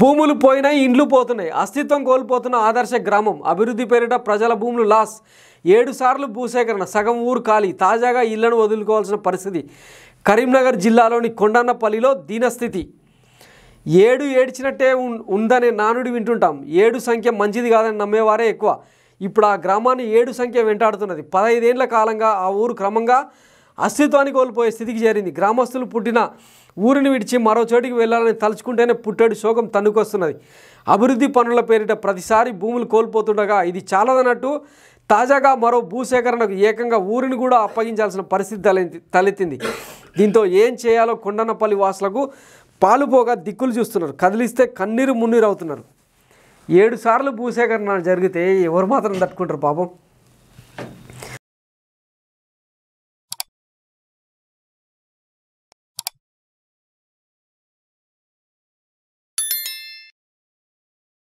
భూములు పోయినాయి ఇండ్లు పోతున్నాయి అస్తిత్వం కోల్పోతున్న ఆదర్శ గ్రామం అభివృద్ధి పేరిట ప్రజల భూములు లాస్ ఏడు సార్లు భూసేకరణ సగం ఊరు ఖాళీ తాజాగా ఇళ్లను వదులుకోవాల్సిన పరిస్థితి కరీంనగర్ జిల్లాలోని కొండన్నపల్లిలో దీనస్థితి ఏడు ఏడ్చినట్టే ఉందనే నానుడి వింటుంటాం ఏడు సంఖ్య మంచిది కాదని నమ్మేవారే ఎక్కువ ఇప్పుడు ఆ గ్రామాన్ని ఏడు సంఖ్య వెంటాడుతున్నది పదహైదేండ్ల కాలంగా ఆ ఊరు క్రమంగా అస్తిత్వాన్ని కోల్పోయే స్థితికి చేరింది గ్రామస్తులు పుట్టిన ఊరిని విడిచి మరో చోటికి వెళ్ళాలని తలుచుకుంటేనే పుట్టాడు శోకం తన్నుకొస్తున్నది అభివృద్ధి పనుల పేరిట ప్రతిసారి భూములు కోల్పోతుండగా ఇది చాలదన్నట్టు తాజాగా మరో భూసేకరణకు ఏకంగా ఊరిని కూడా అప్పగించాల్సిన పరిస్థితి తలెత్తింది దీంతో ఏం చేయాలో కొండనపల్లి వాసులకు పాలుపోగా దిక్కులు చూస్తున్నారు కదిలిస్తే కన్నీరు మున్నీరు అవుతున్నారు ఏడు సార్లు భూసేకరణ జరిగితే ఎవరు మాత్రం తట్టుకుంటారు పాపం